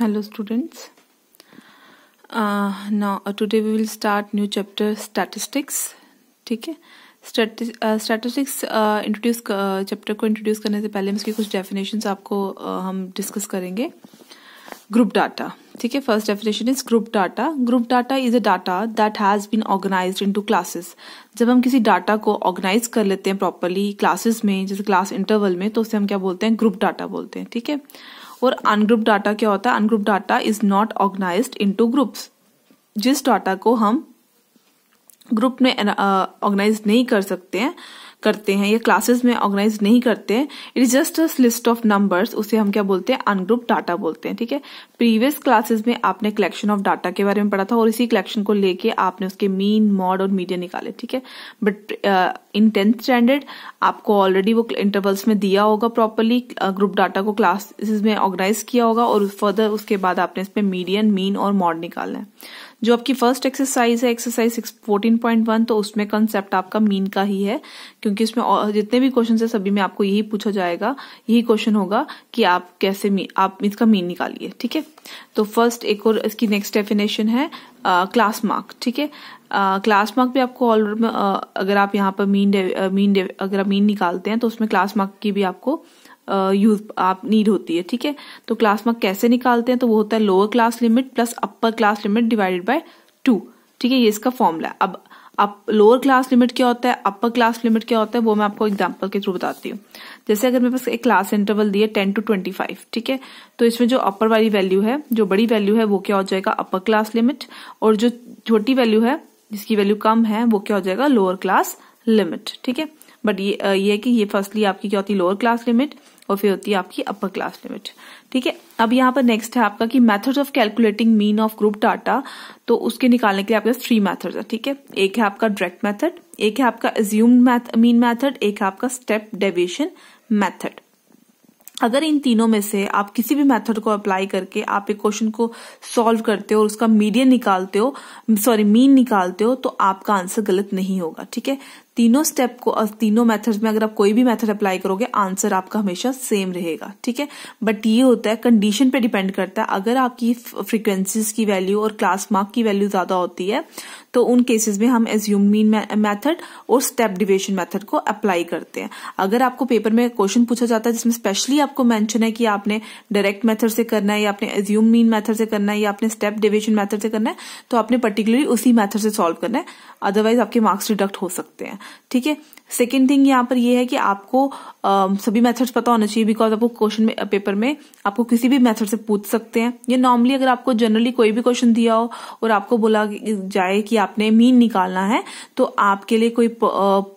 Hello students ना now we will start new chapter statistics ठीक है स्टैटिस्टिक्स इंट्रोड्यूस चैप्टर को इंट्रोड्यूस करने से पहले हम इसकी कुछ डेफिनेशन आपको uh, हम डिस्कस करेंगे ग्रुप डाटा ठीक है first definition is group data group data is a data that has been organise into classes जब हम किसी डाटा को ऑर्गेनाइज कर लेते हैं प्रॉपरली क्लासेस में जैसे क्लास इंटरवल में तो उसे हम क्या बोलते हैं ग्रुप डाटा बोलते हैं ठीक है और अनग्रुप डाटा क्या होता है ungroup data is not organise into groups जिस डाटा को हम ग्रुप में ऑर्गेनाइज uh, नहीं कर सकते हैं करते हैं या क्लासेस में ऑर्गेनाइज नहीं करते हैं it is just a list of numbers उसे हम क्या बोलते हैं अनग्रुप डाटा बोलते हैं ठीक है प्रीवियस क्लासेस में आपने कलेक्शन ऑफ डाटा के बारे में पढ़ा था और इसी कलेक्शन को लेके आपने उसके मीन मॉड और मीडिया निकाले ठीक है बट इन टेंथ स्टैंडर्ड आपको ऑलरेडी वो इंटरवल्स में दिया होगा प्रॉपरली ग्रुप डाटा को क्लासेस में ऑर्गेनाइज किया होगा और फर्दर उसके बाद आपने इसमें मीडियन मीन और मॉड निकालना है जो आपकी फर्स्ट एक्सरसाइज है एक्सरसाइज फोर्टीन पॉइंट वन तो उसमें कंसेप्ट आपका मीन का ही है क्योंकि उसमें जितने भी क्वेश्चन है सभी में आपको यही पूछा जाएगा यही क्वेश्चन होगा कि आप कैसे मी, आप इसका मीन निकालिए ठीक है तो फर्स्ट एक और इसकी नेक्स्ट डेफिनेशन है क्लास मार्क ठीक है क्लास मार्क भी आपको ऑल अगर आप यहाँ पर मीन मीन अगर आप मीन निकालते हैं तो उसमें क्लास मार्क की भी आपको यूज आप नीड होती है ठीक है तो क्लास मार्क कैसे निकालते हैं तो वो होता है lower class limit plus upper class limit divided by two ठीक है ये इसका फॉर्मूला है अब अब लोअर क्लास लिमिट क्या होता है अपर क्लास लिमिट क्या होता है वो मैं आपको एग्जाम्पल के थ्रू बताती हूँ जैसे अगर मेरे पास एक क्लास इंटरवल दिया टेन टू ट्वेंटी फाइव ठीक है तो इसमें जो अपर वाली वैल्यू है जो बड़ी वैल्यू है वो क्या हो जाएगा अपर क्लास लिमिट और जो छोटी वैल्यू है जिसकी वैल्यू कम है वो क्या हो जाएगा लोअर क्लास लिमिट ठीक है बट ये ये कि ये फर्स्टली आपकी क्या होती है लोअर क्लास लिमिट और फिर होती है आपकी अपर क्लास लिमिट ठीक है अब यहाँ पर नेक्स्ट है आपका कि methods of calculating mean of group data तो उसके निकालने के लिए आपके थ्री मेथड्स है ठीक है एक है आपका डायरेक्ट मेथड एक है आपका एज्यूम्ड मीन मेथड एक है आपका स्टेप डेविएशन मेथड अगर इन तीनों में से आप किसी भी मेथड को अप्लाई करके आप एक क्वेश्चन को सॉल्व करते हो और उसका मीडियन निकालते हो सॉरी मीन निकालते हो तो आपका आंसर गलत नहीं होगा ठीक है तीनों स्टेप को और तीनों मेथड्स में अगर आप कोई भी मेथड अप्लाई करोगे आंसर आपका हमेशा सेम रहेगा ठीक है बट ये होता है कंडीशन पे डिपेंड करता है अगर आपकी फ्रीक्वेंसीज की वैल्यू और क्लास मार्क की वैल्यू ज्यादा होती है तो उन केसेस में हम एज्यूम मीन मेथड और स्टेप डिविएशन मेथड को अप्लाई करते हैं अगर आपको पेपर में क्वेश्चन पूछा जाता है जिसमें स्पेशली आपको मेंशन है कि आपने डायरेक्ट मेथड से करना है या आपने एज्यूम मीन मेथड से करना है या आपने स्टेप डिविएशन मेथड से करना है तो आपने पर्टिकुलरली उसी मेथड से सॉल्व करना है अदरवाइज आपके मार्क्स डिडक्ट हो सकते हैं ठीक है सेकेंड थिंग यहाँ पर ये है कि आपको आ, सभी मेथड्स पता होना चाहिए बिकॉज आपको क्वेश्चन में पेपर में आपको किसी भी मेथड से पूछ सकते हैं ये नॉर्मली अगर आपको जनरली कोई भी क्वेश्चन दिया हो और आपको बोला जाए कि आपने मीन निकालना है तो आपके लिए कोई प,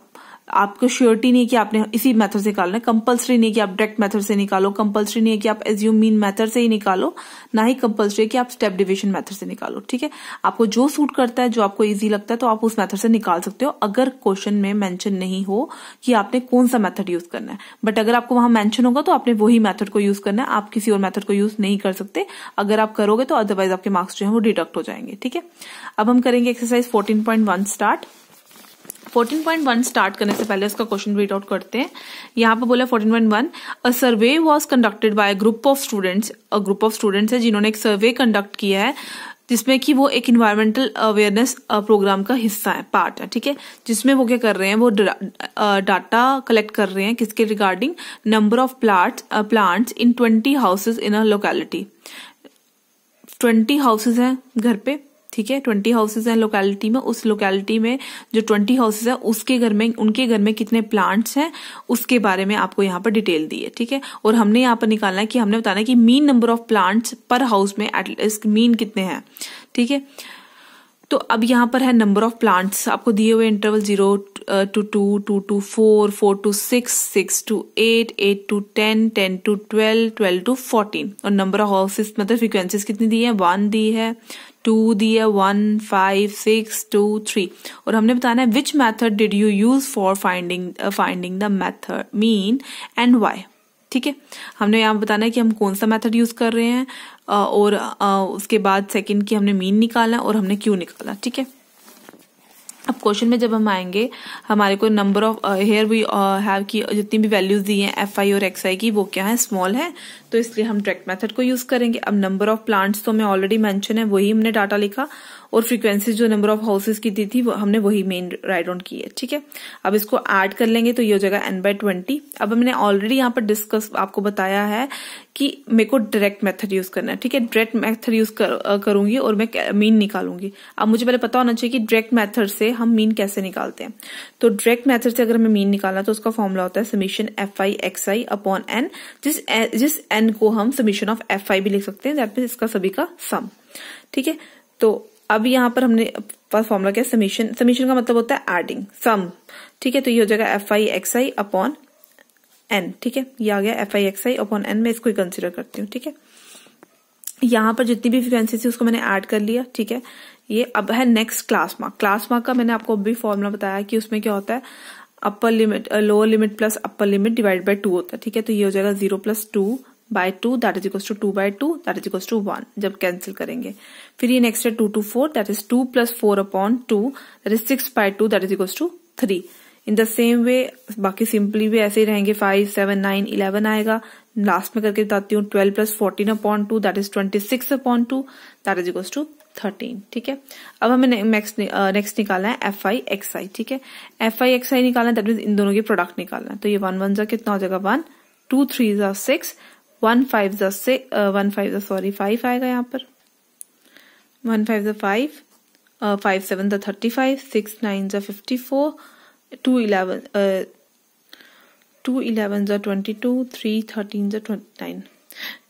आपको श्योरिटी नहीं कि आपने इसी मेथड से निकालना है कंपल्सरी नहीं कि आप डायरेक्ट मेथड से निकालो कंपल्सरी नहीं है कि आप एज्यूम मीन मेथड से ही निकालो ना ही कंपल्सरी है कि आप स्टेप डिविजन मेथड से निकालो ठीक है आपको जो सूट करता है जो आपको ईजी लगता है तो आप उस मेथड से निकाल सकते हो अगर क्वेश्चन में मैंशन नहीं हो कि आपने कौन सा मैथड यूज करना है बट अगर आपको वहां मैंशन होगा तो आपने वही मैथड को यूज करना है आप किसी और मैथड को यूज नहीं कर सकते अगर आप करोगे तो अदरवाइज आपके मार्क्स जो है वो डिडक्ट हो जाएंगे ठीक है अब हम करेंगे exercise fourteen point one start 14.1 start करने से पहले इसका क्वेश्चन रीड आउट करते हैं यहाँ पर बोला 14.1 a survey was conducted by group of students a group of students है जिन्होंने एक सर्वे कंडक्ट किया है जिसमें कि वो एक इन्वायरमेंटल अवेयरनेस प्रोग्राम का हिस्सा है पार्ट है ठीक है जिसमें वो क्या कर रहे हैं वो डाटा कलेक्ट uh, कर रहे हैं किसके regarding number of plot plants in twenty houses in a locality twenty houses हैं घर पे ठीक है ट्वेंटी हाउसेज हैं लोकेलिटी में उस लोकेलिटी में जो ट्वेंटी हाउसेज है उसके घर में उनके घर में कितने प्लांट्स हैं उसके बारे में आपको यहाँ पर डिटेल दी है ठीक है और हमने यहाँ पर निकालना है कि हमने बताना है कि mean number of plants per house में एटलीस्ट मीन कितने हैं ठीक है तो अब यहाँ पर है नंबर ऑफ प्लांट्स आपको दिए हुए interval zero to two two to four four to six six to eight eight to ten ten to twelve twelve to fourteen और नंबर ऑफ हाउसेस मतलब फ्रीक्वेंसीज कितनी दी है वन दी है टू दिए one five six two three और हमने बताना है which method did you use for finding finding the method mean and why ठीक है हमने यहाँ बताना है कि हम कौन सा मेथड यूज कर रहे हैं uh, और uh, उसके बाद सेकंड की हमने मीन निकाला और हमने क्यों निकाला ठीक है अब क्वेश्चन में जब हम आएंगे हमारे को number of here we have की जितनी भी वैल्यूज दी हैं एफ आई और एक्स आई की वो क्या है स्मॉल है तो इसलिए हम डायरेक्ट मेथड को यूज करेंगे अब नंबर ऑफ प्लांट्स तो हमें ऑलरेडी मेंशन है वही हमने डाटा लिखा और फ्रीक्वेंसी जो नंबर ऑफ हाउसेज की दी थी वो हमने वही मेन राइड ऑन की है ठीक है अब इसको ऐड कर लेंगे तो ये हो जाएगा एन बाय ट्वेंटी अब हमने ऑलरेडी यहाँ पर डिस्कस आपको बताया है कि मेरे को डायरेक्ट मेथड यूज करना है ठीक है डायरेक्ट मेथड यूज कर, करूंगी और मैं मीन निकालूंगी अब मुझे पहले पता होना चाहिए कि डायरेक्ट मैथड से हम मीन कैसे निकालते हैं तो डायरेक्ट मेथड से अगर हमें मीन निकालना तो उसका फॉर्मुला होता है summation F I X I upon N जिस जिस एन को हम समीशन ऑफ एफ आई भी लिख सकते हैं इसका सभी का सम ठीक है तो अब यहाँ पर हमने पास फॉर्मूला क्या समीशन समीशन का मतलब होता है एडिंग सम ठीक है तो ये हो जाएगा F I X I upon N ठीक है ये आ गया F I X I upon N मैं इसको ही कंसिडर करती हूँ ठीक है यहाँ पर जितनी भी फ्रिक्वेंसी थी उसको मैंने ऐड कर लिया ठीक है ये अब है next class mark class mark का मैंने आपको अभी फॉर्मूला बताया कि उसमें क्या होता है upper limit lower limit plus upper limit divide by two होता है ठीक है तो ये हो जाएगा zero plus two by two that is equal to two by two that is equal to one जब कैंसिल करेंगे फिर ये नेक्स्ट है two to four that is two plus four upon two that is six by two that is equal to three in the same way बाकी simply भी ऐसे ही रहेंगे फाइव सेवन नाइन इलेवन आएगा लास्ट में करके बताती हूँ twelve plus fourteen upon two that is twenty six upon two that is equal to thirteen ठीक है अब हमें नेक्स्ट नेक्स्ट निकालना है एफ आई एक्स आई ठीक है एफ आई एक्स आई निकालना है दैट मीन इन दोनों के प्रोडक्ट निकालना है तो ये वन वन जा कितना हो जाएगा वन टू थ्री जा सिक्स वन फाइव ज से वन फाइव ज सॉरी फाइव आएगा यहाँ पर वन फाइव ज फाइव फाइव सेवन ज थर्टी फाइव सिक्स नाइन ज fifty four two eleven two eleven ज ट्वेंटी टू थ्री थर्टीन ज ट्वेंटी नाइन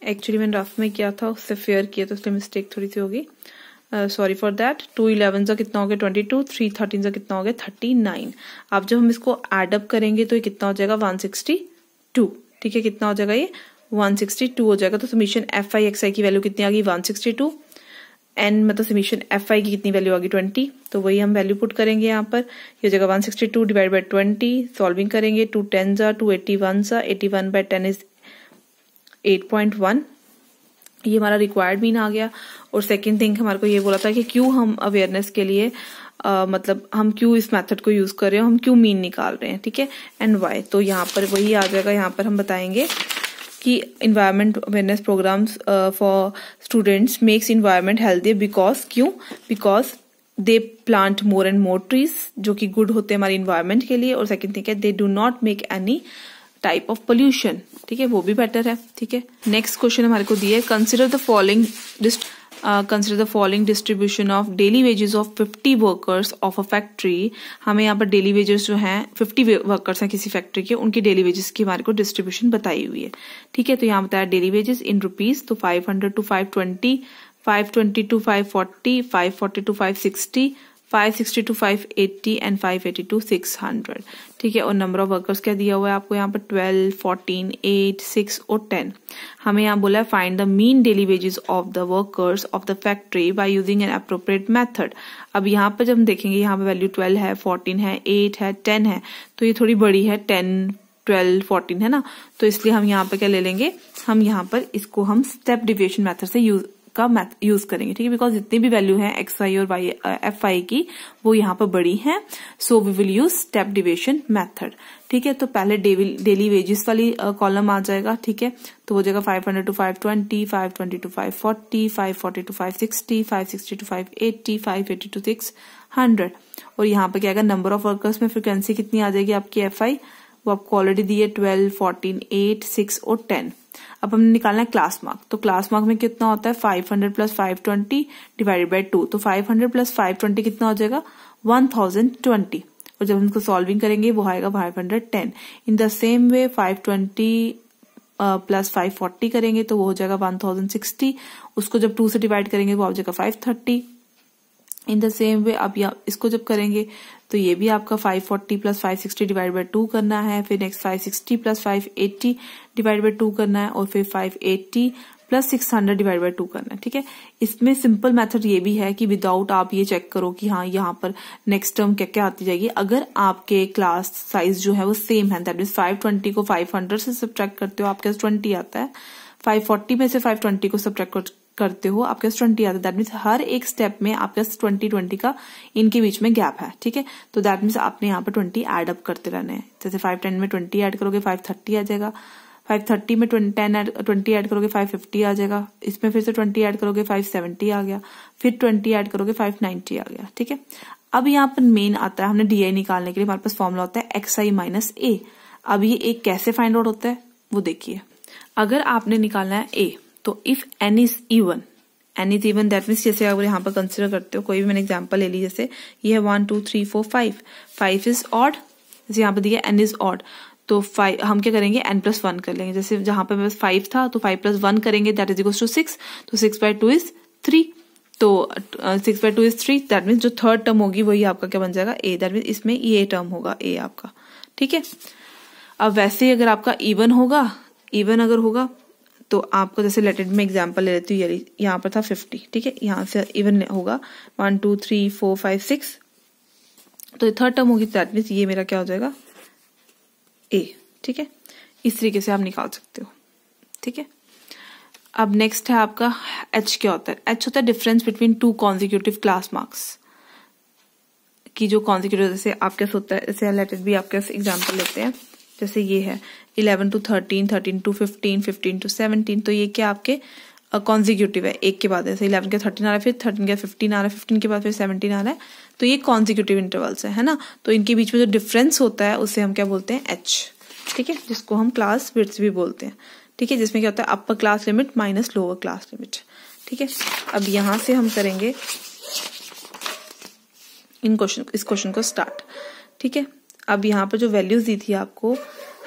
एक्चुअली मैंने रफ में किया था उससे फेयर किया तो उसमें मिस्टेक थोड़ी सी होगी sorry for that two eleven जो कितना हो गया ट्वेंटी टू थ्री थर्टीन जो कितना हो गया थर्टी नाइन अब जब हम इसको एडअप करेंगे तो ये कितना हो जाएगा वन सिक्सटी टू ठीक है कितना हो जाएगा ये 162 हो जाएगा तो summation F I X I की वैल्यू कितनी आ गई टू एन मतलब समीशन एफ आई की कितनी वैल्यू आ गई ट्वेंटी तो वही हम वैल्यू पुट करेंगे यहाँ पर ये हो जाएगा sixty two divide by twenty solving करेंगे टू टेन सा टू एट्टी वन सा eighty one by ten is eight point one ये हमारा रिक्वायर्ड मीन आ गया और सेकेंड थिंग हमारे को ये बोला था कि क्यों हम अवेयरनेस के लिए Uh, मतलब हम क्यों इस मेथड को यूज कर रहे हैं हम क्यों मीन निकाल रहे हैं ठीक है एंड वाई तो यहाँ पर वही आ जाएगा यहाँ पर हम बताएंगे कि environment awareness programs for students makes environment healthy because क्यों because they plant more and more trees जो कि गुड होते हैं हमारे इन्वायरमेंट के लिए और सेकेंड थिंग है they do not make any type of pollution ठीक है वो भी बेटर है ठीक है नेक्स्ट क्वेश्चन हमारे को दिया है कंसिडर द फॉलोइंग डिस्ट consider the following distribution of daily wages of fifty workers of a factory हमें यहाँ पर डेली वेजेस जो हैं फिफ्टी वर्कर्स हैं किसी फैक्ट्री के उनके डेली वेजेस की हमारे को डिस्ट्रीब्यूशन बताई हुई है ठीक है तो यहाँ बताया डेली वेजेस इन रुपीज तो five hundred to five twenty five twenty to five forty five forty to five sixty to 580 and 580 to 600 ठीक है और नंबर ऑफ वर्कर्स क्या दिया हुआ है आपको यहाँ पर 12, 14, 8, 6 और 10 हमें यहाँ बोला है find the mean daily wages of the workers of the factory by using an appropriate method अब यहाँ पर जब हम देखेंगे यहाँ पर वैल्यू 12 है 14 है 8 है 10 है तो ये थोड़ी बड़ी है 10 ट्वेल्व फोर्टीन है ना तो इसलिए हम यहाँ पर क्या ले लेंगे हम यहाँ पर इसको हम स्टेप डिविएशन मेथड से यूज का मैथ यूज करेंगे ठीक है बिकॉज जितनी भी वैल्यू है एक्स वाई और वाई एफ आई की वो यहाँ पर बड़ी है so we will use step deviation method ठीक है तो पहले डेली वेजेस वाली कॉलम uh, आ जाएगा ठीक है तो वो जाएगा five hundred to five twenty five twenty to five forty five forty to five sixty five sixty to five eighty five eighty to six hundred और यहाँ पर क्या आएगा नंबर ऑफ वर्कर्स में फ्रिक्वेंसी कितनी आ जाएगी आपकी एफ आई वो आपको ऑलरेडी दी है ट्वेल्व फोर्टीन एट सिक्स और टेन अब हमने निकालना है क्लास मार्क तो क्लास मार्क में कितना होता है five hundred plus five twenty divided by two तो five hundred plus five twenty कितना हो जाएगा वन थाउजेंड ट्वेंटी और जब हम इसको सॉल्विंग करेंगे वो आएगा five hundred ten in the same way five twenty plus five forty करेंगे तो वो हो जाएगा वन थाउजेंड सिक्सटी उसको जब टू से डिवाइड करेंगे वो आ जाएगा five thirty in the same way अब इसको जब करेंगे तो ये भी आपका 540 plus sixty divide by two करना है फिर next 560 plus eighty divide by two करना है और फिर 580 plus hundred divide by two करना है ठीक है इसमें सिंपल मेथड ये भी है कि विदाउट आप ये चेक करो कि हाँ यहाँ पर नेक्स्ट टर्म क्या क्या आती जाएगी अगर आपके क्लास साइज जो है वो सेम है दैट मीन ट्वेंटी को फाइव हंड्रेड से सब्ट्रैक्ट करते हो आपके पास ट्वेंटी आता है फाइव फोर्टी में से फाइव ट्वेंटी को सब्ट्रैक्ट करते हो आपके पास ट्वेंटी आता है दैट मीन्स हर एक स्टेप में आपके पास ट्वेंटी ट्वेंटी का इनके बीच में गैप है ठीक है तो दैट मीन्स आपने यहाँ पर ट्वेंटी एड अप करते रहने हैं जैसे फाइव टेन में ट्वेंटी एड करोगे फाइव थर्टी आ जाएगा फाइव थर्टी में टेन ट्वेंटी एड करोगे फाइव फिफ्टी आ जाएगा इसमें फिर से ट्वेंटी एड करोगे फाइव सेवेंटी आ गया फिर ट्वेंटी एड करोगे फाइव नाइन्टी आ गया ठीक है अब यहाँ पर मेन आता है हमने डी निकालने के लिए हमारे पास फॉर्मुला होता है एक्स आई माइनस ए अब ये ए कैसे फाइंड आउट होता है वो देखिए अगर आपने निकालना है ए तो if N is even N is even that means जैसे अगर यहाँ पर कंसिडर करते हो कोई भी मैंने एग्जाम्पल ले ली जैसे ये है one two three four five five is odd जैसे यहाँ पर दिया एन इज ऑड तो फाइव हम क्या करेंगे एन प्लस वन कर लेंगे जैसे जहां पर फाइव था तो फाइव प्लस वन करेंगे that is equals to six तो six by two is three तो six by two is three that means जो थर्ड टर्म होगी वही आपका क्या बन जाएगा ए दैट मीन इसमें ये टर्म होगा ए आपका ठीक है अब वैसे ही अगर आपका इवन होगा इवन अगर होगा तो आपको जैसे लेटेड में एग्जाम्पल ले लेती हूँ यहाँ पर था फिफ्टी ठीक है यहाँ से इवन होगा one two three four five six तो थर्ड टर्म होगी दैट तो मीन्स ये मेरा क्या हो जाएगा ए ठीक है इस तरीके से आप निकाल सकते हो ठीक है अब नेक्स्ट है आपका एच क्या होता है एच होता है difference between two consecutive class marks की जो कॉन्जिक्यूटिव जैसे आपके होता है जैसे लेटेड भी आपके एग्जाम्पल लेते हैं जैसे ये है eleven to thirteen thirteen to fifteen fifteen to seventeen तो ये क्या आपके कॉन्जिक्यूटिव है एक के बाद ऐसे इलेवन के थर्टीन आ रहा है फिर थर्टीन के फिफ्टीन आ रहा है फिफ्टीन के बाद फिर सेवनटीन आ रहा है तो ये कॉन्जिक्यूटिव इंटरवल्स है है ना तो इनके बीच में जो डिफरेंस होता है उसे हम क्या बोलते हैं एच ठीक है जिसको हम क्लास विड्स भी बोलते हैं ठीक है जिसमें क्या होता है upper class limit minus lower class limit ठीक है अब यहां से हम करेंगे इन क्वेश्चन इस क्वेश्चन को स्टार्ट ठीक है अब यहाँ पर जो वैल्यूज दी थी आपको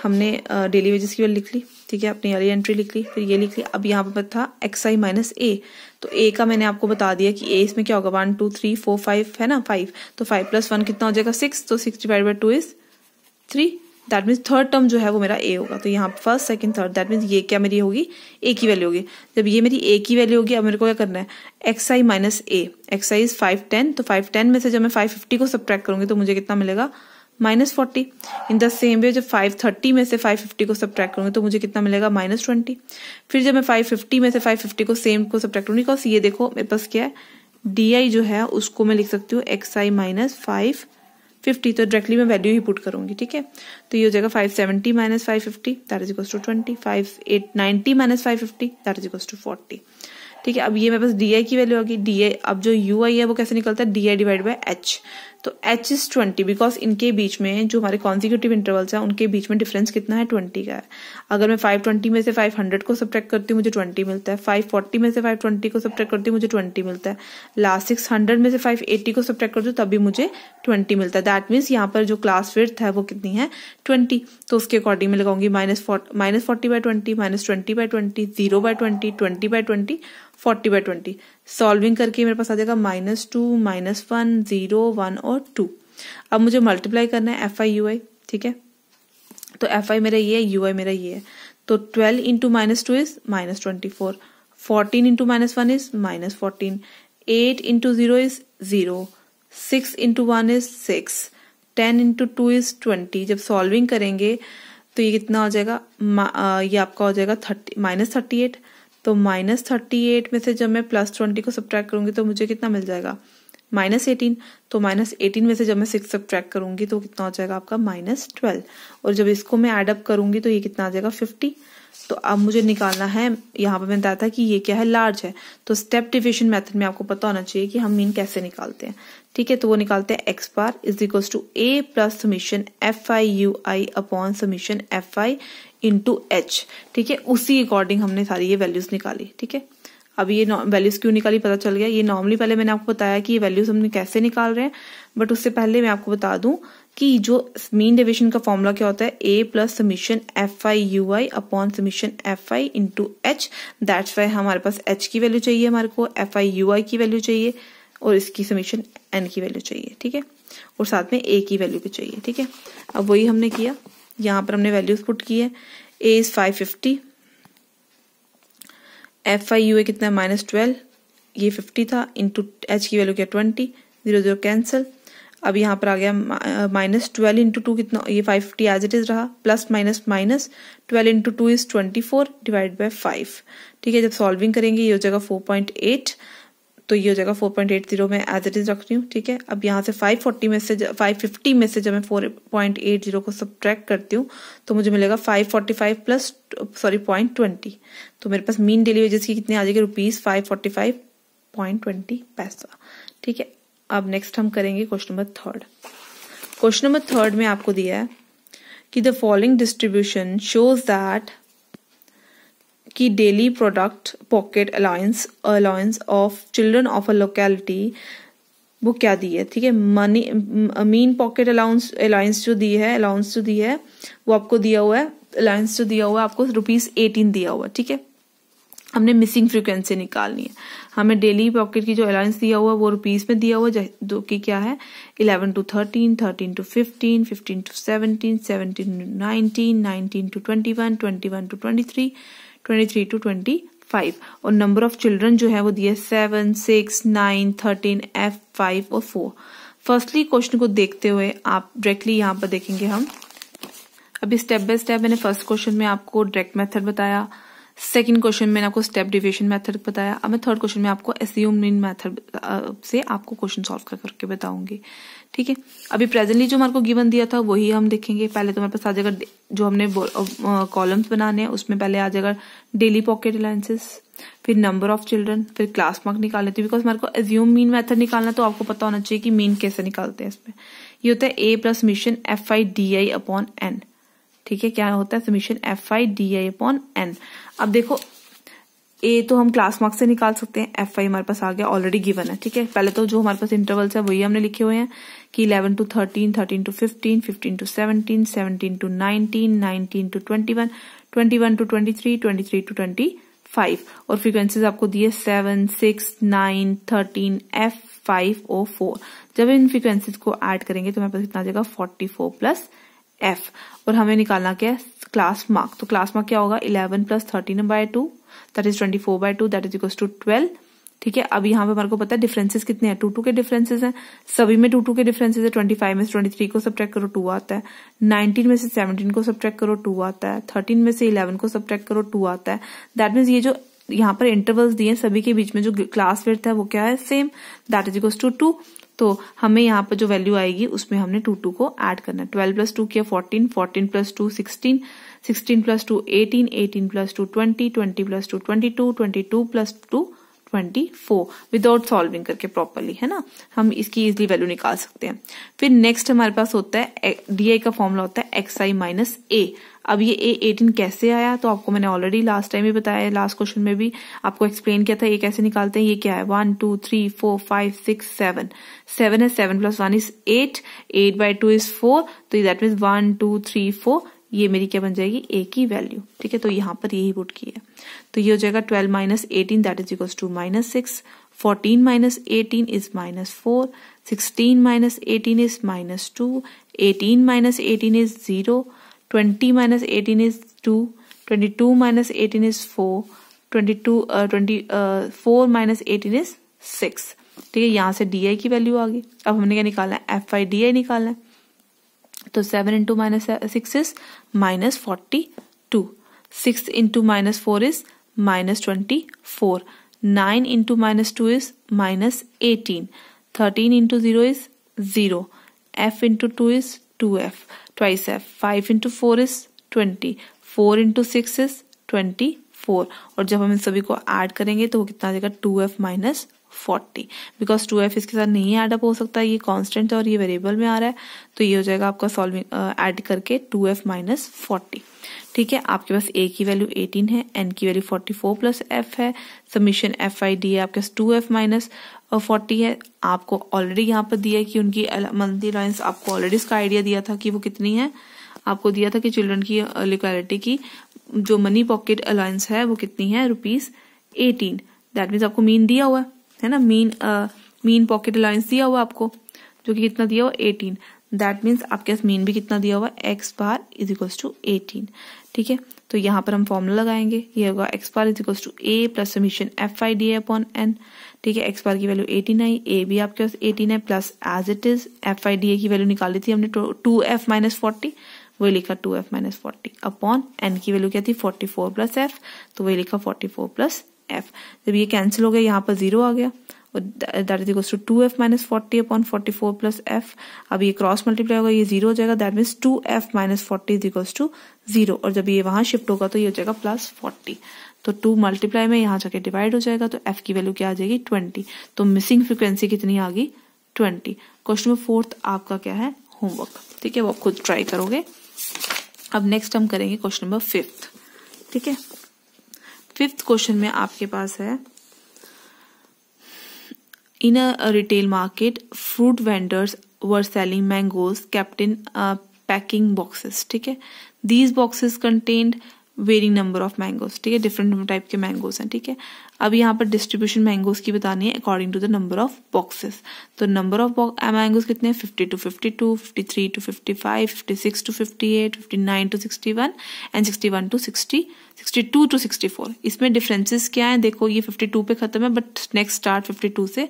हमने डेली वेजेस की वैल्यू लिख ली ठीक है अपनी अली एंट्री लिख ली फिर ये लिख ली अब यहाँ पर था एक्स आई माइनस ए तो ए का मैंने आपको बता दिया कि ए इसमें क्या होगा one two three four five है ना फाइव तो फाइव प्लस वन कितना हो जाएगा सिक्स तो six divide by two is three that means third term जो है वो मेरा ए होगा तो यहाँ पर first second third that means ये क्या मेरी होगी ए की वैल्यू होगी जब ये मेरी ए की वैल्यू होगी अब मेरे को क्या करना है X I minus A X I is five ten तो फाइव टेन में से जब मैं फाइव फिफ्टी को सब्ट्रैक्ट करूंगी तो मुझे कितना मिलेगा minus forty in the same way जब फाइव थर्टी में से फाइव फिफ्टी को सब सब्ट्रैक्ट करूंगी तो मुझे कितना मिलेगा माइनस ट्वेंटी फिर जब मैं फाइव फिफ्टी में से फाइव फिफ्टी को सेम को सब्ट्रैक्ट करूंगी बिकॉज ये देखो मेरे पास क्या है डी आई जो है उसको मैं लिख सकती हूँ एक्स आई माइनस फाइव फिफ्टी तो डायरेक्टली मैं वैल्यू ही पुट करूंगी ठीक है तो ये हो जाएगा five seventy minus five fifty that is equals to twenty five eight ninety minus five fifty that is equals to forty ठीक है अब ये मेरे पास डी आई की वैल्यू होगी डी आई अब जो यू आई है वो कैसे निकलता है D I divide by H तो एच इज ट्वेंटी बिकॉज इनके बीच में जो हमारे कॉन्जिक्यूटिव इंटरवल्स हैं उनके बीच में डिफरेंस कितना है ट्वेंटी का है अगर मैं फाइव ट्वेंटी में से फाइव हंड्रेड को सब्ट्रैक्ट करती हूँ मुझे ट्वेंटी मिलता है फाइव फोर्टी में से फाइव ट्वेंटी को सब्ट्रैक्ट करती हूँ मुझे ट्वेंटी मिलता है लास्ट सिक्स हंड्रेड में से फाइव एट्टी को सब्ट्रैक्ट करती हूँ तभी मुझे ट्वेंटी मिलता है दैट मीन्स यहाँ पर जो क्लास विर्थ है वो कितनी है ट्वेंटी तो उसके अकॉर्डिंग मैं लगाऊंगी minus minus forty by twenty minus twenty by twenty zero by twenty twenty by twenty forty by twenty solving करके मेरे पास आ जाएगा minus two minus one zero one और टू अब मुझे मल्टीप्लाई करना है एफ आई यू आई ठीक है तो एफ आई मेरा ये है यू आई मेरा ये है तो twelve into minus two is minus twenty four fourteen into minus one is minus fourteen eight into zero is zero six into one is six ten into two is twenty जब solving करेंगे तो ये कितना हो जाएगा ये आपका हो जाएगा थर्टी माइनस थर्टी एट तो माइनस थर्टी एट में से जब मैं प्लस ट्वेंटी को सब्ट्रैक्ट करूंगी तो मुझे कितना मिल जाएगा माइनस एटीन तो माइनस एटीन में से जब मैं सिक्स सब्ट्रैक करूंगी तो कितना हो जाएगा आपका माइनस ट्वेल्व और जब इसको मैं एडअप करूंगी तो ये कितना आ जाएगा फिफ्टी तो अब मुझे निकालना है यहाँ पर मैंने बताया था कि ये क्या है लार्ज है तो स्टेप डिविजन मेथड में आपको पता होना चाहिए कि हम मीन कैसे निकालते हैं ठीक है तो वो निकालते हैं X bar is equals to A plus summation F I you I upon summation F I into H ठीक है उसी अकॉर्डिंग हमने सारी ये वैल्यूज निकाली ठीक है अब ये वैल्यूज क्यों निकाली पता चल गया ये नॉर्मली पहले मैंने आपको बताया कि ये वैल्यूज हमने कैसे निकाल रहे हैं बट उससे पहले मैं आपको बता दूं कि जो मीन डिविजन का फॉर्मूला क्या होता है ए plus summation F I you I upon summation F I into H that's why हमारे पास एच की वैल्यू चाहिए हमारे को एफ आई यू आई की वैल्यू चाहिए और इसकी समीशन एन की वैल्यू चाहिए ठीक है और साथ में ए की वैल्यू भी चाहिए ठीक है अब वही हमने किया यहाँ पर हमने वैल्यूज पुट की है A is five fifty F I you A कितना माइनस ट्वेल्व ये फिफ्टी था इंटू एच की वैल्यू क्या ट्वेंटी जीरो जीरो कैंसिल अब यहाँ पर आ गया माइनस ट्वेल्व इंटू टू कितना ये five fifty as it is रहा plus minus minus twelve into two is twenty four divide by five ठीक है जब सॉल्विंग करेंगे ये हो जाएगा फोर पॉइंट एट तो ये हो जाएगा फोर पॉइंट एट जीरो मैं एज इट इज रख रही हूँ ठीक है अब यहाँ से फाइव फोर्टी में से फाइव फिफ्टी में से जब मैं फोर पॉइंट एट जीरो को सब्ट्रैक्ट करती हूँ तो मुझे मिलेगा five forty five plus sorry point twenty तो मेरे पास मीन डेली वेजेस की कितनी आ जाएगी rupees five forty five point twenty पैसा ठीक है अब नेक्स्ट हम करेंगे question number third question number third में आपको दिया है कि the following distribution shows that कि daily product pocket allowance allowance of children of a locality वो क्या दी है ठीक है money mean pocket allowance allowance जो दी है अलाउंस जो दी है वो आपको दिया हुआ है अलाउंस जो दिया हुआ है आपको रुपीज एटीन दिया हुआ है ठीक है हमने मिसिंग फ्रिक्वेंसी निकालनी है हमें डेली पॉकेट की जो अलाउंस दिया हुआ है वो रुपीज में दिया हुआ जो कि क्या है eleven to thirteen thirteen to fifteen fifteen to seventeen seventeen to nineteen nineteen to twenty one twenty one to twenty three twenty three to twenty five और नंबर ऑफ चिल्ड्रन जो है वो दिया seven six nine thirteen F five और four firstly question को देखते हुए आप डायरेक्टली यहाँ पर देखेंगे हम अभी स्टेप बाय स्टेप मैंने फर्स्ट क्वेश्चन में आपको डायरेक्ट मेथड बताया सेकंड क्वेश्चन में आपको स्टेप डिविजन मेथड बताया अब मैं थर्ड क्वेश्चन में आपको एस्यूम मेथड से आपको क्वेश्चन सॉल्व करके बताऊंगी ठीक है अभी प्रेजेंटली जो हमारे को गिवन दिया था वही हम देखेंगे पहले तो हमारे पास आ जाएगा जो हमने कॉलम्स बनाने हैं उसमें पहले आ जाएगा डेली पॉकेट अलायसेस फिर नंबर ऑफ चिल्ड्रन फिर क्लास मार्क निकालने थे बिकॉज हमारे को एज्यूम मीन मैथड निकालना तो आपको पता होना चाहिए कि मीन कैसे निकालते हैं इसमें ये होता है ए plus summation F I D I upon N ठीक है क्या होता है summation F I D I upon N अब देखो ए तो हम क्लास मार्क्स से निकाल सकते हैं एफ आई हमारे पास आ गया ऑलरेडी गिवन है ठीक है पहले तो जो हमारे पास इंटरवल्स है वही हमने लिखे हुए हैं कि eleven to thirteen thirteen to fifteen fifteen to seventeen seventeen to nineteen nineteen to twenty one twenty one to twenty three twenty three to twenty five और फ्रीक्वेंसीज आपको दिए seven six nine thirteen F five O four जब इन frequencies को add करेंगे तो हमारे पास कितना आ जाएगा फोर्टी फोर प्लस एफ और हमें निकालना क्या है क्लास मार्क तो क्लास मार्क क्या होगा eleven plus thirteen by two that is twenty four by two that is equal to twelve ठीक है अब यहाँ पे हमारे को पता है डिफरेंसेस कितने हैं टू टू के डिफरेंसेस हैं सभी में टू टू के डिफरेंसेस है ट्वेंटी फाइव में से ट्वेंटी थ्री को सब करो टू आता है नाइनटीन में से सेवनटीन को सब करो टू आता है थर्टीन में से इलेवन को सब करो टू आता है दैट मीन्स ये जो यहाँ पर इंटरवल्स दिए सभी के बीच में जो क्लास विर्थ है वो क्या है same that is equal to two तो हमें यहाँ पर जो वैल्यू आएगी उसमें हमने टू टू को एड करना है ट्वेल्व प्लस टू किया fourteen fourteen plus two sixteen sixteen plus two eighteen eighteen plus two twenty twenty plus two twenty to twenty two plus two twenty four without solving करके properly है ना हम इसकी easily value निकाल सकते हैं फिर नेक्स्ट हमारे पास होता है डी आई का फॉर्मूला होता है एक्स आई माइनस ए अब ये ए एटीन कैसे आया तो आपको मैंने ऑलरेडी लास्ट टाइम भी बताया लास्ट क्वेश्चन में भी आपको एक्सप्लेन किया था ये कैसे निकालते हैं ये क्या है one two three four five six seven seven है seven plus one is eight eight by two is four तो that mean one two three four ये मेरी क्या बन जाएगी ए की वैल्यू ठीक है तो यहाँ पर यही पुट की है तो ये हो जाएगा twelve minus eighteen that is equals to minus six fourteen minus eighteen is minus four sixteen minus eighteen is minus two eighteen minus eighteen is zero twenty minus eighteen is two twenty two minus eighteen is four twenty to twenty four minus eighteen is six ठीक है यहाँ से D I की value आ गई अब हमने क्या निकालना है एफ आई डी आई निकालना है तो seven into minus six is minus forty two six into minus four is minus twenty four nine into minus two is minus eighteen thirteen into zero is zero f into two is two f twice f five into four is twenty four into six is twenty four और जब हम इन सभी को add करेंगे तो वो कितना आ जाएगा two f minus forty because two f इसके साथ नहीं एडअप हो सकता ये कॉन्स्टेंट है और ये वेरिएबल में आ रहा है तो ये हो जाएगा आपका सॉल्विंग एड करके टू एफ माइनस फोर्टी ठीक है आपके पास ए की वैल्यू एटीन है एन की value forty four plus f है सबमिशन एफ आई डी है आपके पास टू एफ माइनस फोर्टी है आपको ऑलरेडी यहाँ पर दिया है कि उनकी मंथली अलाइंस आपको ऑलरेडी उसका आइडिया दिया था कि वो कितनी है आपको दिया था कि चिल्ड्रन की लिक्वालिटी की जो मनी पॉकेट अलाइंस है वो कितनी है रुपीज एटीन दैट मीन्स आपको मीन दिया हुआ है है ना मीन मीन पॉकेट अलाउंस दिया हुआ आपको जो कि कितना दिया हुआ एटीन दैट मीन्स आपके पास मीन भी कितना दिया हुआ x bar is equals to eighteen ठीक है तो यहाँ पर हम फॉर्मूला लगाएंगे ये होगा x bar is equals to A plus summation F I d upon N ठीक है एक्स बार की वैल्यू एटीन आई ए भी आपके पास एटीन है plus as it is f I d a की वैल्यू निकाली थी हमने टू एफ माइनस फोर्टी वही लिखा two f minus forty upon n की वैल्यू क्या थी फोर्टी फोर प्लस एफ तो वही लिखा फोर्टी फोर प्लस एफ जब ये कैंसिल हो गया यहाँ पर जीरो आ गया और that is equals to two f minus forty upon forty four plus f अब ये क्रॉस मल्टीप्लाई होगा ये जीरो हो जाएगा that means two f minus forty is equals to zero और जब ये वहां शिफ्ट होगा तो ये हो जाएगा प्लस फोर्टी तो टू मल्टीप्लाई में यहाँ जाके डिवाइड हो जाएगा तो एफ की वैल्यू क्या आ जाएगी ट्वेंटी तो मिसिंग फ्रिक्वेंसी कितनी आ गई ट्वेंटी क्वेश्चन नंबर फोर्थ आपका क्या है होमवर्क ठीक है वो खुद ट्राई करोगे अब नेक्स्ट हम करेंगे क्वेश्चन नंबर फिफ्थ ठीक है फिफ्थ क्वेश्चन में आपके पास है in a retail market fruit vendors were selling mangoes captain packing boxes ठीक है these boxes contained varying number of mangoes ठीक है डिफरेंट टाइप के मैंगोज हैं ठीक है अब यहाँ पर डिस्ट्रीब्यूशन मैंगोज की बतानी है according to the number of boxes तो नंबर ऑफ मैंगोज कितने fifty to fifty to fifty three to fifty five fifty six to fifty eight fifty nine to sixty one and sixty one to sixty sixty two to sixty four इसमें differences क्या है देखो ये fifty two पे खत्म है but next start fifty two से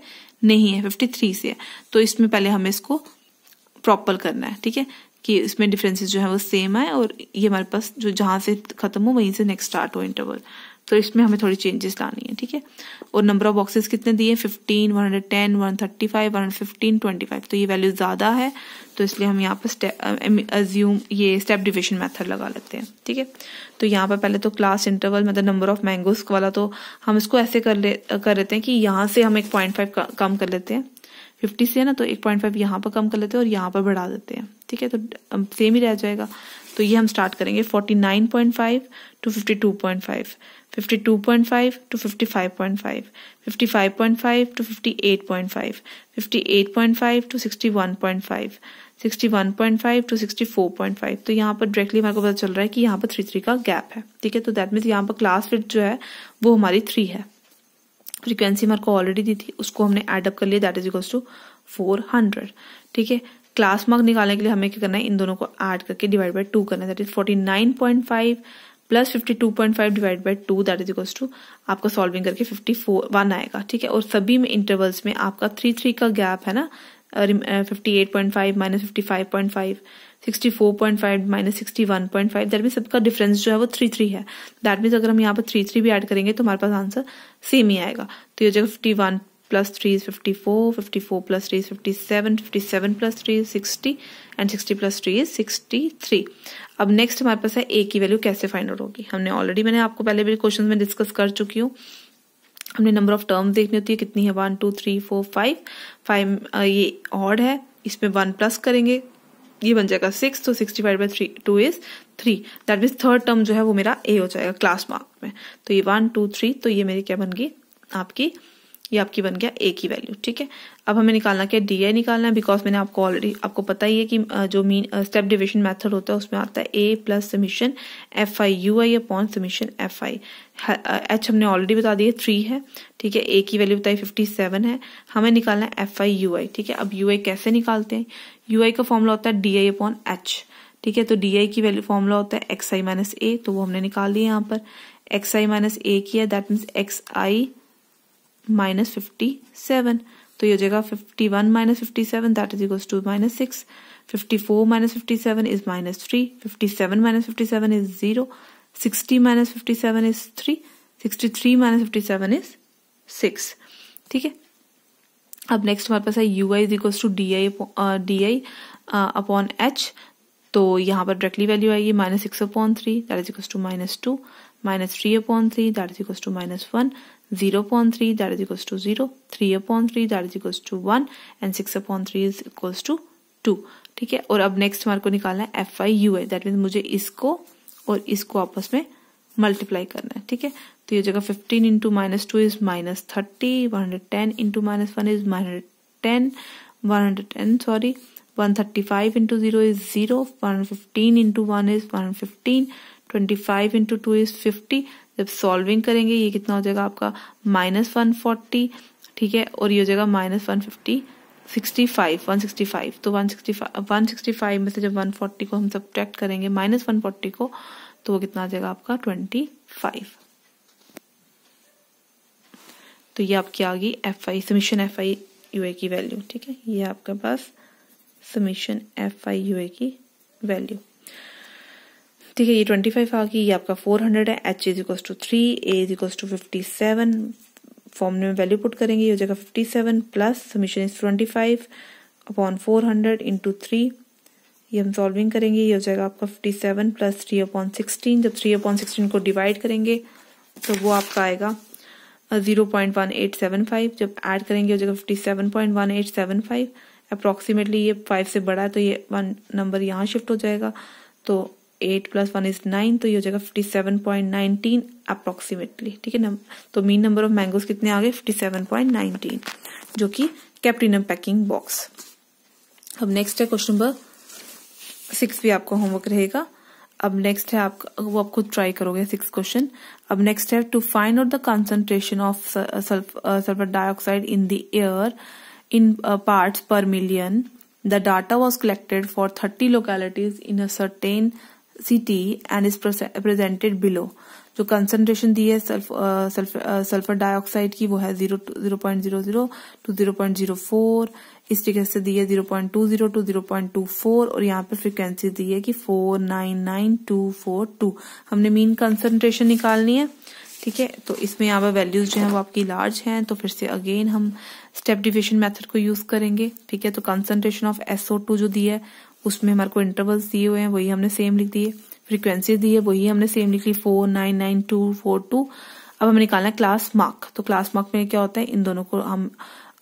नहीं है फिफ्टी थ्री से है तो इसमें पहले हमें इसको प्रॉपर करना है ठीक है कि इसमें डिफरेंसेस जो है वो सेम है और ये हमारे पास जो जहां से खत्म हो वहीं से नेक्स्ट स्टार्ट हो इंटरवल तो इसमें हमें थोड़ी चेंजेस लानी है ठीक है और नंबर ऑफ बॉक्सेस कितने दिए fifteen one hundred ten one thirty five one fifteen twenty five तो ये वैल्यू ज़्यादा है तो इसलिए हम यहाँ पर अज्यूम ये स्टेप डिविजन मेथड लगा लेते हैं ठीक है तो यहाँ पर पहले तो क्लास इंटरवल मतलब नंबर ऑफ मैंगोस वाला तो हम इसको ऐसे कर ले कर लेते हैं कि यहाँ से हम एक पॉइंट फाइव कम कर लेते हैं फिफ्टी से है ना तो एक पॉइंट फाइव यहाँ पर कम कर लेते हैं और यहाँ पर बढ़ा देते हैं ठीक है तो सेम ही रह जाएगा तो ये हम स्टार्ट करेंगे 49.5 to 52.5 52.5 to 55.5 55.5 to 58.5 58.5 to 61.5 61.5 to 64.5 तो यहाँ पर डायरेक्टली हमारे को पता चल रहा है कि यहाँ पर थ्री थ्री का गैप है ठीक है तो दैट मीन्स यहाँ पर क्लास फिट जो है वो हमारी थ्री है फ्रीक्वेंसी हमारे को ऑलरेडी दी थी उसको हमने एडअप कर लिया that is equals to four hundred ठीक है क्लास मार्क निकालने के लिए हमें क्या करना है इन दोनों को ऐड करके डिवाइड बाय टू करना that is forty nine point five plus fifty two point five divide by two that is equals to आपका सॉल्विंग करके फिफ्टी फोर वन आएगा ठीक है और सभी में इंटरवल्स में आपका थ्री थ्री का गैप है ना fifty eight point five minus fifty five point five sixty four point five minus sixty one point five that mean सबका डिफरेंस जो है वो थ्री थ्री है दैट मीन्स अगर हम यहाँ पर थ्री थ्री भी ऐड करेंगे तो हमारे पास आंसर सेम ही आएगा तो ये जगह fifty one plus 3 is 54, 54 plus 3 is 57, 57 plus 3 is 60 and 60 plus 3 is 63. अब नेक्स्ट हमारे पास है ए की वैल्यू कैसे फाइंड आउट होगी हमने ऑलरेडी मैंने आपको पहले भी क्वेश्चन में डिस्कस कर चुकी हूँ हमने नंबर ऑफ टर्म्स देखनी होती है कितनी है one two three four five five ये ऑड है इसमें वन प्लस करेंगे ये बन जाएगा सिक्स तो sixty five by three two is three that means third term जो है वो मेरा ए हो जाएगा क्लास मार्क में तो ये वन टू थ्री तो ये मेरी क्या बन गई आपकी ये आपकी बन गया ए की वैल्यू ठीक है अब हमें निकालना क्या डी आई निकालना है बिकॉज मैंने आपको ऑलरेडी आपको पता ही है कि जो मीन स्टेप डिविजन मेथड होता है उसमें आता है ए plus summation F I you I upon summation F i h हमने ऑलरेडी बता दिया थ्री है ठीक है ए की वैल्यू बताई फिफ्टी सेवन है हमें निकालना है एफ आई यू आई ठीक है अब यू आई कैसे निकालते हैं यू आई का फॉर्मूला होता है डी आई अपॉन एच ठीक है तो डी आई की वैल्यू फॉर्मूला होता है एक्स आई माइनस ए तो वो हमने निकाल दिया यहाँ पर एक्स आई माइनस ए किया that means x I minus fifty seven तो ये हो जाएगा fifty one minus fifty seven that is equals to minus six fifty four minus fifty seven is minus three fifty seven minus fifty seven is zero sixty minus fifty seven is three sixty three minus fifty seven is six ठीक है अब next हमारे पास है u I is equals to d i D I upon h तो यहाँ पर directly value आएगी minus six upon three that is equals to minus two minus 3 upon 3 that is equals to minus 1 0 upon 3 that is equals to 0 3 upon 3 that is equals to 1 and 6 upon 3 is equals to 2 ठीक है और अब next हमारे को निकालना है F I you i that mean मुझे इसको और इसको आपस में मल्टीप्लाई करना है ठीक है तो ये जगह 15 into minus two is minus thirty one hundred ten into minus one is minus ten one hundred ten sorry one thirty five into zero is zero one fifteen into one is one fifteen twenty five into two is fifty जब solving करेंगे ये कितना हो जाएगा आपका minus one forty ठीक है और ये हो जाएगा minus one fifty sixty five one sixty five तो one sixty five one sixty five में से जब वन फोर्टी को हम सब ट्रैक्ट करेंगे माइनस वन फोर्टी को तो वो कितना आ जाएगा आपका ट्वेंटी फाइव तो ये आपकी आ गई f i summation F I you a की वैल्यू ठीक है ये आपके पास summation F I you a की वैल्यू ठीक है ये ट्वेंटी फाइव आ गई ये आपका फोर हंड्रेड है h is equal to three a is equal to fifty seven form में वैल्यू पुट करेंगे ये हो जाएगा fifty seven plus summation is twenty five upon four hundred into three ये हम सॉल्विंग करेंगे ये हो जाएगा आपका fifty seven plus three upon sixteen जब थ्री अपॉन सिक्सटीन को डिवाइड करेंगे तो वो आपका आएगा zero point one eight seven five जब ऐड करेंगे हो जाएगा fifty seven point one eight seven five approximately ये फाइव से बड़ा है तो ये वन नंबर यहाँ शिफ्ट हो जाएगा तो eight plus one is nine तो ये हो जाएगा fifty seven point nineteen approximately ठीक है ना तो मीन नंबर ऑफ मैंगोज कितने आ गए फिफ्टी सेवन पॉइंट नाइनटीन जो कि कैप्टिनम पैकिंग बॉक्स अब नेक्स्ट है क्वेश्चन नंबर सिक्स भी आपका होमवर्क रहेगा अब नेक्स्ट है आपका वो आप खुद ट्राई करोगे सिक्स क्वेश्चन अब नेक्स्ट है to find out the concentration of sulphur dioxide in the air in parts per million the data was collected for thirty localities in a certain city and is presented below जो concentration दी है sulphur dioxide uh, uh, की वो है zero zero point zero zero two zero point zero four इस तरीके से दी है zero point two zero two zero point two four और यहाँ पर फ्रीक्वेंसी दी है कि four nine nine two four two हमने मीन कंसंट्रेशन निकालनी है ठीक है तो इसमें यहाँ पर वैल्यूज जो है वो आपकी लार्ज हैं तो फिर से अगेन हम स्टेप डिविशन मेथड को यूज करेंगे ठीक है तो कंसंट्रेशन ऑफ एसओ टू जो दी है उसमें हमारे को इंटरवल्स दिए हुए हैं वही हमने सेम लिख दिए फ्रीक्वेंसी दी है वही हमने सेम लिख ली four nine nine two four two अब हमें निकालना है क्लास मार्क तो क्लास मार्क में क्या होता है इन दोनों को हम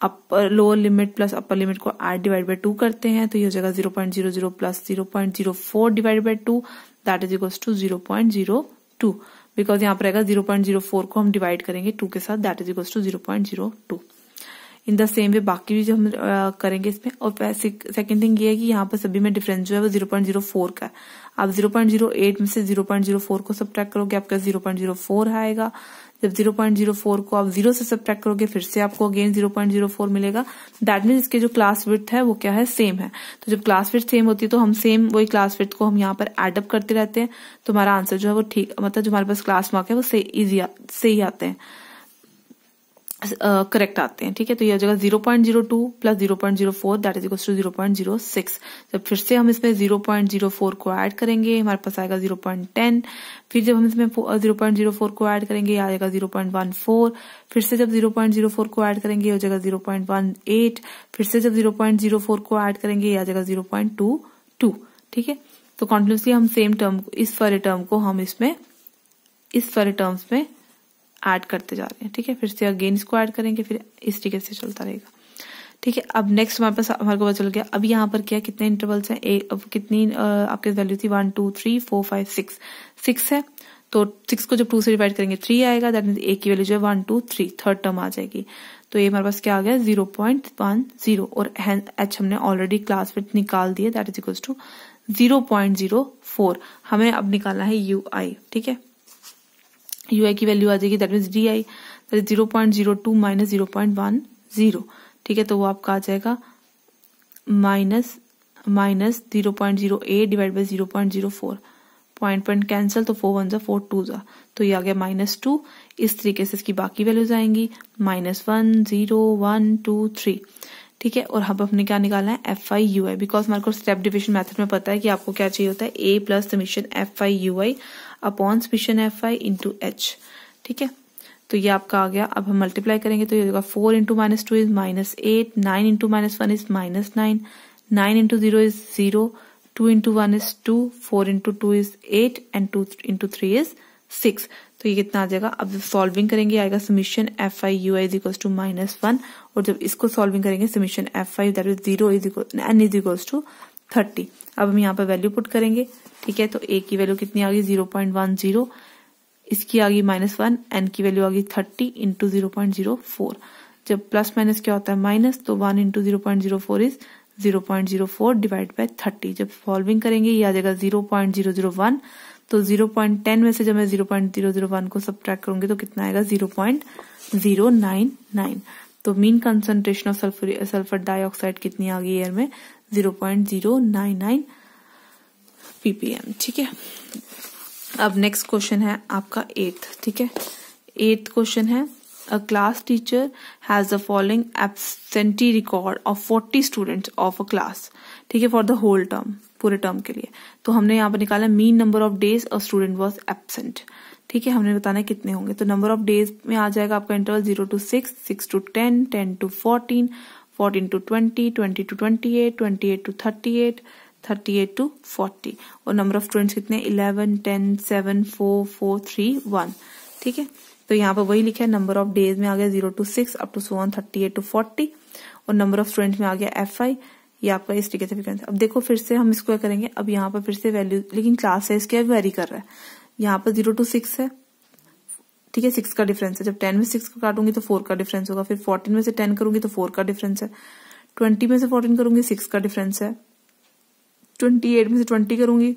upper lower limit plus upper limit को आठ डिवाइड बाई टू करते हैं तो ये हो जाएगा zero point zero zero plus zero point zero four divide by two that is equals to zero point zero two because यहाँ पर रहेगा जीरो पॉइंट जीरो फोर को हम डिवाइड करेंगे टू के साथ that is equals to zero point zero two in the same way बाकी भी जो हम करेंगे इसमें और सेकंड थिंग ये है कि यहाँ पर सभी में डिफरेंस जो है वो जीरो पॉइंट जीरो फोर का है आप जीरो पॉइंट जीरो एट में से जीरो पॉइंट जीरो फोर को सब करोगे आपका जीरो पॉइंट जीरो फोर आएगा जब 0.04 को आप जीरो से सब करोगे फिर से आपको अगेन 0.04 मिलेगा दैट मीन इसके जो क्लास विथ है वो क्या है सेम है तो जब क्लास विथ सेम होती है तो हम सेम वही क्लास विथ को हम यहाँ पर एडअप करते रहते हैं तो हमारा आंसर जो है वो ठीक मतलब जो हमारे पास क्लास मार्क है वो से से ही आते हैं करेक्ट uh, आते हैं ठीक है तो यह जगह zero point zero two plus zero point zero four that is equal to zero point zero six जब फिर से हम इसमें जीरो पॉइंट जीरो फोर को ऐड करेंगे हमारे पास आएगा जीरो पॉइंट टेन फिर जब हम इसमें जीरो पॉइंट जीरो फोर को ऐड करेंगे आएगा जीरो पॉइंट वन फोर फिर से जब जीरो पॉइंट जीरो फोर को ऐड करेंगे हो जाएगा जीरो पॉइंट वन एट फिर से जब जीरो पॉइंट जीरो फोर को ऐड करेंगे आ जाएगा जीरो पॉइंट टू टू ठीक है तो कॉन्टिन्यूसली हम सेम टर्म इस फरे टर्म को हम इसमें इस फरे टर्म्स में ऐड करते जा रहे हैं ठीक है फिर से अगेन इसको ऐड करेंगे फिर इस तरीके से चलता रहेगा ठीक है अब नेक्स्ट हमारे पास हमारे को पता चल गया अब यहाँ पर क्या कितने इंटरवल्स हैं ए, अब कितनी आपके वैल्यू थी one two three four five six six है तो सिक्स को जब टू से डिवाइड करेंगे थ्री आएगा दैट मीन ए की वैल्यू जो है one two three third term आ जाएगी तो ये हमारे पास क्या आ गया जीरो पॉइंट वन जीरो और एच हमने ऑलरेडी क्लास में निकाल दिया that is equals to zero point zero four हमें अब निकालना है यू आई ठीक है यू आई की वैल्यू आ जाएगी that mean D I that is zero point zero two minus zero point one zero ठीक है तो वो आपका आ जाएगा minus minus zero point zero eight divide by zero point zero four point point cancel तो फोर वन जा four two जा तो ये आ गया माइनस टू इस तरीके से इसकी बाकी वैल्यूज आएंगी minus one zero one two three ठीक है और हम अपने क्या निकालना है F I you I because हमारे को स्टेप डिविजन मेथड में पता है कि आपको क्या चाहिए होता है ए plus summation F I you I upon summation F I into H ठीक है तो ये आपका आ गया अब हम मल्टीप्लाई करेंगे तो ये होगा four into minus two is minus eight nine into minus one is minus nine nine into zero is zero two into one is two four into two is eight and two into three is six तो ये कितना आ जाएगा अब जब solving करेंगे आएगा summation F I you I is equal to minus one और जब इसको सॉल्विंग करेंगे summation F I that is zero is equal N is equal to thirty अब हम यहाँ पर वैल्यू पुट करेंगे ठीक है तो ए की वैल्यू कितनी आ गई जीरो पॉइंट वन जीरो इसकी आ गई माइनस वन एन की वैल्यू आ गई thirty into zero point zero four जब प्लस माइनस क्या होता है माइनस तो one into zero point zero four is zero point zero four divide by thirty जब सॉल्विंग करेंगे ये आ जाएगा zero point zero zero one तो 0.10 में से जब मैं 0.001 को सब करूंगी तो कितना आएगा 0.099 तो mean concentration of sulphur sulphur dioxide कितनी आ गई एयर में 0.099 पीपीएम ठीक है अब नेक्स्ट क्वेश्चन है आपका एट्थ ठीक है एट्थ क्वेश्चन है a class teacher has the following absentee record of 40 students of a class ठीक है for the whole term पूरे टर्म के लिए तो हमने यहाँ पर निकाला mean number of days a student was absent ठीक है हमने बताना कितने होंगे तो नंबर ऑफ डेज में आ जाएगा आपका interval zero to six six to ten ten to fourteen fourteen to twenty twenty to twenty eight twenty eight to thirty eight thirty eight to forty और नंबर ऑफ स्टूडेंट्स कितने eleven ten seven four four three one ठीक है तो यहाँ पर वही लिखा है नंबर ऑफ डेज में आ गया zero to six up to so one thirty eight to forty और नंबर ऑफ स्टूडेंट्स में आ गया एफ आई ये आपका से सिग्निफिकेंस अब देखो फिर से हम इसको करेंगे अब यहाँ पर फिर से वैल्यू लेकिन क्लास साइज क्या वेरी कर रहा है यहाँ पर जीरो टू सिक्स है ठीक है सिक्स का डिफरेंस है जब टेन में सिक्स काटूंगी तो फोर का डिफरेंस होगा फिर फोर्टीन में से टेन करूंगी तो फोर का डिफरेंस है ट्वेंटी में से फोर्टीन करूंगी सिक्स का डिफरेंस है ट्वेंटी एट में से ट्वेंटी करूंगी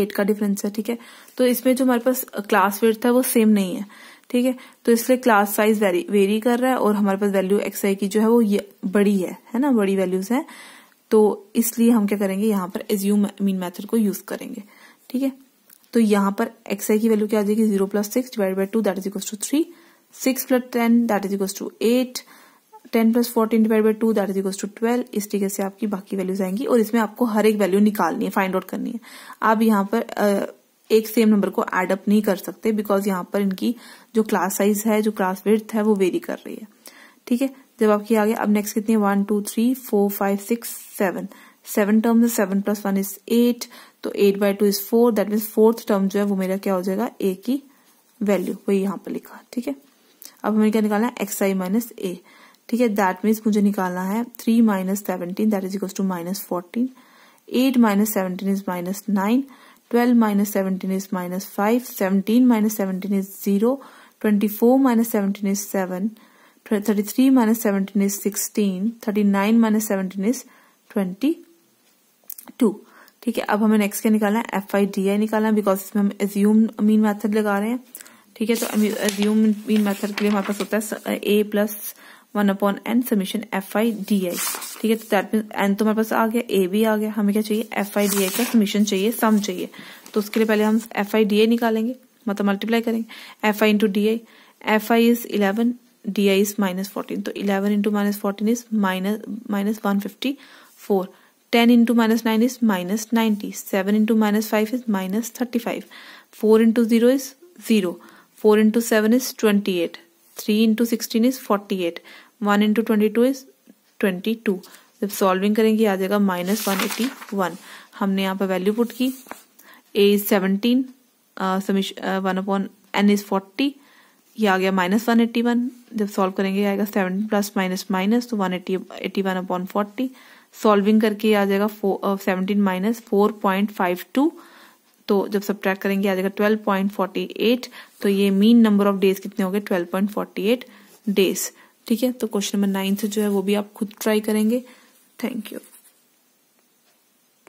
एट का डिफरेंस है ठीक है तो इसमें जो हमारे पास क्लास वेट था वो सेम नहीं है ठीक है तो इसलिए क्लास साइज वेरी कर रहा है और हमारे पास वैल्यू एक्स आई की जो है वो ये बड़ी है है ना बड़ी वैल्यूज है तो इसलिए हम क्या करेंगे यहाँ पर एज्यूम मीन मैथड को यूज करेंगे ठीक है तो यहाँ पर एक्स आई की वैल्यू क्या आ जाएगी zero plus six divide by two that is equal to three six plus ten that is equal to eight ten plus fourteen divide by two that is equal to twelve इस तरीके से आपकी बाकी values आएंगी और इसमें आपको हर एक वैल्यू निकालनी है फाइंड आउट करनी है आप यहाँ पर एक सेम नंबर को एड अप नहीं कर सकते बिकॉज यहाँ पर इनकी जो क्लास साइज है जो क्लास विथ है वो वेरी कर रही है ठीक है जब आपकी आगे अब नेक्स्ट कितनी one two three four five six seven seven term seven plus one is eight तो eight by two is four that means fourth term जो है वो मेरा क्या हो जाएगा ए की वैल्यू वही यहाँ पर लिखा ठीक है अब हमें क्या निकालना है एक्स आई माइनस ए ठीक है दैट मीन्स मुझे निकालना है three minus seventeen that is equal to minus fourteen eight minus seventeen is minus nine twelve minus seventeen is minus five seventeen minus seventeen is zero twenty four minus seventeen is seven thirty three minus seventeen is sixteen thirty nine minus seventeen is twenty two ठीक है अब हमें next क्या निकालना है F I D I निकालना because इसमें हम एज्यूम मीन मैथड लगा रहे हैं ठीक है तो एज्यूम मीन मेथड के लिए हमारे पास होता है ए plus one upon N summation F I D I ठीक है तो दैट मीन एन तो हमारे पास आ गया ए भी आ गया हमें क्या चाहिए एफ आई डी आई का समीशन चाहिए सम चाहिए तो उसके लिए पहले हम एफ आई डी आई निकालेंगे मतलब मल्टीप्लाई करेंगे F I into D I F I is eleven D I is minus fourteen तो eleven into minus fourteen is minus minus one fifty four ten into minus nine is minus ninety seven into minus five is minus thirty five four into zero is zero four into seven is twenty eight three into sixteen is forty eight one into twenty two is twenty two जब solving करेंगे आ जाएगा minus one eighty one हमने यहाँ पर value put की A is seventeen one upon N is forty ये आ गया माइनस वन एट्टी वन जब सॉल्व करेंगे आएगा सेवन प्लस माइनस माइनस तो one eighty eighty one upon forty solving करके आ जाएगा seventeen minus four point five two तो जब सब ट्रैक करेंगे आ जाएगा ट्वेल्व पॉइंट फोर्टी एट तो ये मीन नंबर ऑफ डेज कितने हो गए twelve point forty eight days ठीक है तो क्वेश्चन नंबर नाइन्थ जो है वो भी आप खुद ट्राई करेंगे थैंक यू